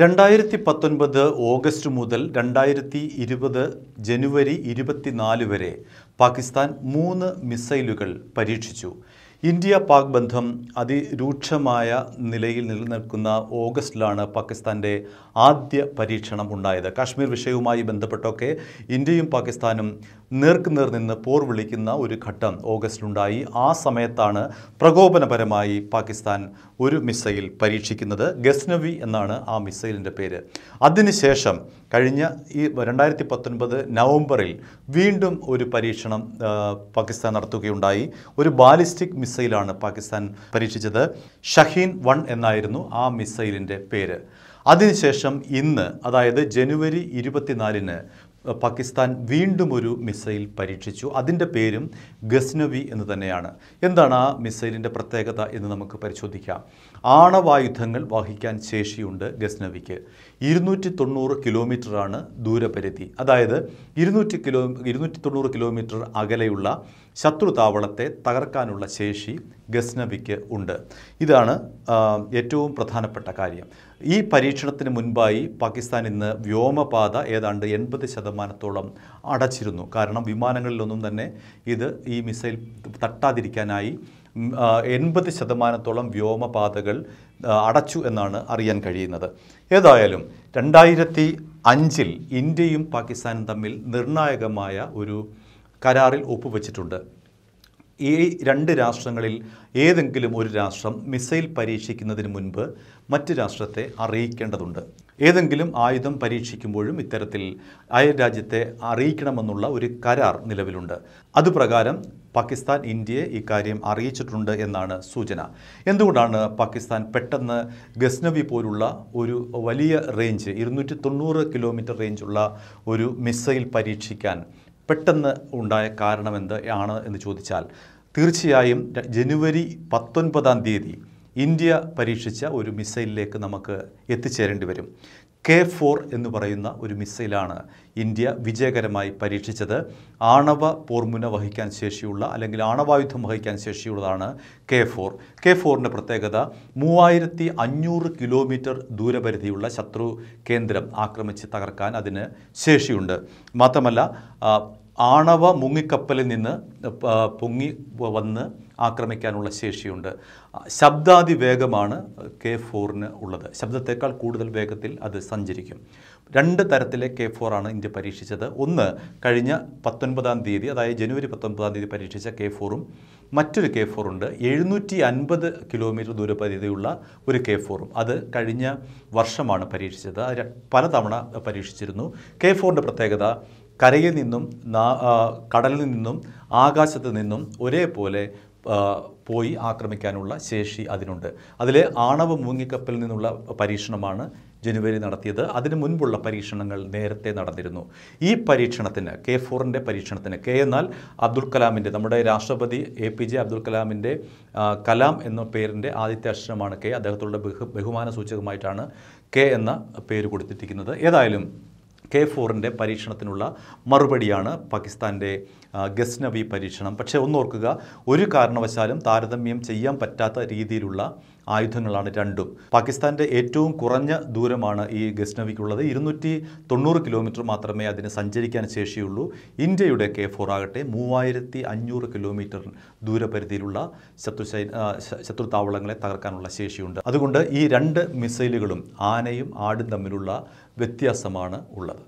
രണ്ടായിരത്തി പത്തൊൻപത് ഓഗസ്റ്റ് മുതൽ രണ്ടായിരത്തി ഇരുപത് ജനുവരി ഇരുപത്തിനാല് വരെ പാകിസ്ഥാൻ മൂന്ന് മിസൈലുകൾ പരീക്ഷിച്ചു ഇന്ത്യ പാക് ബന്ധം അതിരൂക്ഷമായ നിലയിൽ നിലനിൽക്കുന്ന ഓഗസ്റ്റിലാണ് പാകിസ്ഥാൻ്റെ ആദ്യ പരീക്ഷണം ഉണ്ടായത് കാശ്മീർ വിഷയവുമായി ബന്ധപ്പെട്ടൊക്കെ ഇന്ത്യയും പാകിസ്ഥാനും നേർക്കുനേർ നിന്ന് പോർ വിളിക്കുന്ന ഒരു ഘട്ടം ഓഗസ്റ്റിലുണ്ടായി ആ സമയത്താണ് പ്രകോപനപരമായി പാകിസ്ഥാൻ ഒരു മിസൈൽ പരീക്ഷിക്കുന്നത് ഗസ്നവി എന്നാണ് ആ മിസൈലിൻ്റെ പേര് അതിനുശേഷം കഴിഞ്ഞ ഈ രണ്ടായിരത്തി പത്തൊൻപത് നവംബറിൽ വീണ്ടും ഒരു പരീക്ഷണം പാകിസ്ഥാൻ നടത്തുകയുണ്ടായി ഒരു ബാലിസ്റ്റിക് മിസൈലാണ് പാകിസ്ഥാൻ പരീക്ഷിച്ചത് ഷഹീൻ വൺ എന്നായിരുന്നു ആ മിസൈലിൻ്റെ പേര് അതിനുശേഷം ഇന്ന് അതായത് ജനുവരി ഇരുപത്തിനാലിന് പാകിസ്ഥാൻ വീണ്ടും ഒരു മിസൈൽ പരീക്ഷിച്ചു അതിൻ്റെ പേരും ഗസ്നവി എന്ന് തന്നെയാണ് എന്താണ് ആ മിസൈലിൻ്റെ പ്രത്യേകത എന്ന് നമുക്ക് പരിശോധിക്കാം ആണവായുധങ്ങൾ വഹിക്കാൻ ശേഷിയുണ്ട് ഗസ്നവിക്ക് ഇരുന്നൂറ്റി തൊണ്ണൂറ് കിലോമീറ്ററാണ് ദൂരപരിധി അതായത് ഇരുന്നൂറ്റി കിലോ ഇരുന്നൂറ്റി തൊണ്ണൂറ് കിലോമീറ്റർ അകലെയുള്ള ശത്രു താവളത്തെ തകർക്കാനുള്ള ശേഷി ഗസ്നവിക്ക് ഉണ്ട് ഇതാണ് ഏറ്റവും പ്രധാനപ്പെട്ട കാര്യം ഈ പരീക്ഷണത്തിന് മുൻപായി പാകിസ്ഥാൻ ഇന്ന് വ്യോമപാത ഏതാണ്ട് എൺപത് ശതമാനത്തോളം അടച്ചിരുന്നു കാരണം വിമാനങ്ങളിലൊന്നും തന്നെ ഇത് ഈ മിസൈൽ തട്ടാതിരിക്കാനായി എൺപത് ശതമാനത്തോളം വ്യോമപാതകൾ അടച്ചു എന്നാണ് അറിയാൻ കഴിയുന്നത് ഏതായാലും രണ്ടായിരത്തി അഞ്ചിൽ ഇന്ത്യയും പാകിസ്ഥാനും തമ്മിൽ നിർണായകമായ ഒരു കരാറിൽ ഒപ്പുവെച്ചിട്ടുണ്ട് ഈ രണ്ട് രാഷ്ട്രങ്ങളിൽ ഏതെങ്കിലും ഒരു രാഷ്ട്രം മിസൈൽ പരീക്ഷിക്കുന്നതിന് മുൻപ് മറ്റ് രാഷ്ട്രത്തെ അറിയിക്കേണ്ടതുണ്ട് ഏതെങ്കിലും ആയുധം പരീക്ഷിക്കുമ്പോഴും ഇത്തരത്തിൽ അയൽ രാജ്യത്തെ അറിയിക്കണമെന്നുള്ള ഒരു കരാർ നിലവിലുണ്ട് അതുപ്രകാരം പാകിസ്ഥാൻ ഇന്ത്യയെ ഇക്കാര്യം അറിയിച്ചിട്ടുണ്ട് എന്നാണ് സൂചന എന്തുകൊണ്ടാണ് പാകിസ്ഥാൻ പെട്ടെന്ന് ഗസ്നവി പോലുള്ള ഒരു വലിയ റേഞ്ച് ഇരുന്നൂറ്റി തൊണ്ണൂറ് കിലോമീറ്റർ റേഞ്ചുള്ള ഒരു മിസൈൽ പരീക്ഷിക്കാൻ പെട്ടെന്ന് ഉണ്ടായ കാരണം എന്ത് ആണ് എന്ന് ചോദിച്ചാൽ തീർച്ചയായും ജനുവരി പത്തൊൻപതാം തീയതി ഇന്ത്യ പരീക്ഷിച്ച ഒരു മിസൈലിലേക്ക് നമുക്ക് എത്തിച്ചേരേണ്ടി വരും കെ ഫോർ എന്ന് പറയുന്ന ഒരു മിസൈലാണ് ഇന്ത്യ വിജയകരമായി പരീക്ഷിച്ചത് ആണവ പോർമുന വഹിക്കാൻ ശേഷിയുള്ള അല്ലെങ്കിൽ ആണവായുധം വഹിക്കാൻ ശേഷിയുള്ളതാണ് കെ ഫോർ കെ ഫോറിൻ്റെ പ്രത്യേകത മൂവായിരത്തി അഞ്ഞൂറ് കിലോമീറ്റർ ദൂരപരിധിയുള്ള ശത്രു കേന്ദ്രം ആക്രമിച്ച് തകർക്കാൻ അതിന് ശേഷിയുണ്ട് മാത്രമല്ല ആണവ മുങ്ങിക്കപ്പലിൽ നിന്ന് പൊങ്ങി വന്ന് ആക്രമിക്കാനുള്ള ശേഷിയുണ്ട് ശബ്ദാതി വേഗമാണ് കെ ഫോറിന് ഉള്ളത് ശബ്ദത്തേക്കാൾ കൂടുതൽ വേഗത്തിൽ അത് സഞ്ചരിക്കും രണ്ട് തരത്തിലെ കെ ഫോറാണ് ഇന്ത്യ പരീക്ഷിച്ചത് ഒന്ന് കഴിഞ്ഞ പത്തൊൻപതാം തീയതി അതായത് ജനുവരി പത്തൊൻപതാം തീയതി പരീക്ഷിച്ച കെ ഫോറും മറ്റൊരു കെ ഉണ്ട് എഴുന്നൂറ്റി അൻപത് കിലോമീറ്റർ ദൂരപരിധിയുള്ള ഒരു കെ ഫോറും അത് കഴിഞ്ഞ വർഷമാണ് പരീക്ഷിച്ചത് പലതവണ പരീക്ഷിച്ചിരുന്നു കെ ഫോറിൻ്റെ പ്രത്യേകത കരയിൽ നിന്നും കടലിൽ നിന്നും ആകാശത്ത് നിന്നും ഒരേപോലെ പോയി ആക്രമിക്കാനുള്ള ശേഷി അതിനുണ്ട് അതിലെ ആണവ മൂങ്ങിക്കപ്പലിൽ നിന്നുള്ള പരീക്ഷണമാണ് ജനുവരി നടത്തിയത് അതിനു മുൻപുള്ള പരീക്ഷണങ്ങൾ നേരത്തെ നടന്നിരുന്നു ഈ പരീക്ഷണത്തിന് കെ ഫോറിൻ്റെ പരീക്ഷണത്തിന് കെ എന്നാൽ അബ്ദുൽ കലാമിൻ്റെ നമ്മുടെ രാഷ്ട്രപതി എ പി ജെ അബ്ദുൽ കലാമിൻ്റെ കലാം എന്ന പേരിൻ്റെ ആദ്യത്തെ അക്ഷരമാണ് കെ അദ്ദേഹത്തോടുള്ള ബഹു ബഹുമാന സൂചകമായിട്ടാണ് കെ എന്ന പേര് കൊടുത്തിട്ടിരിക്കുന്നത് ഏതായാലും കെ ഫോറിൻ്റെ പരീക്ഷണത്തിനുള്ള മറുപടിയാണ് പാകിസ്ഥാൻ്റെ ഗസ്നവി പരീക്ഷണം പക്ഷേ ഒന്നോർക്കുക ഒരു കാരണവശാലും താരതമ്യം ചെയ്യാൻ പറ്റാത്ത രീതിയിലുള്ള ആയുധങ്ങളാണ് രണ്ടും പാകിസ്ഥാന്റെ ഏറ്റവും കുറഞ്ഞ ദൂരമാണ് ഈ ഗസ്നവിക്കുള്ളത് ഇരുന്നൂറ്റി തൊണ്ണൂറ് കിലോമീറ്റർ മാത്രമേ അതിന് സഞ്ചരിക്കാൻ ശേഷിയുള്ളൂ ഇന്ത്യയുടെ കെ ഫോർ ആകട്ടെ മൂവായിരത്തി അഞ്ഞൂറ് കിലോമീറ്റർ ദൂരപരിധിയിലുള്ള ശത്രു ശത്രുതാവളങ്ങളെ തകർക്കാനുള്ള ശേഷിയുണ്ട് അതുകൊണ്ട് ഈ രണ്ട് മിസൈലുകളും ആനയും ആടും തമ്മിലുള്ള വ്യത്യാസമാണ് ഉള്ളത്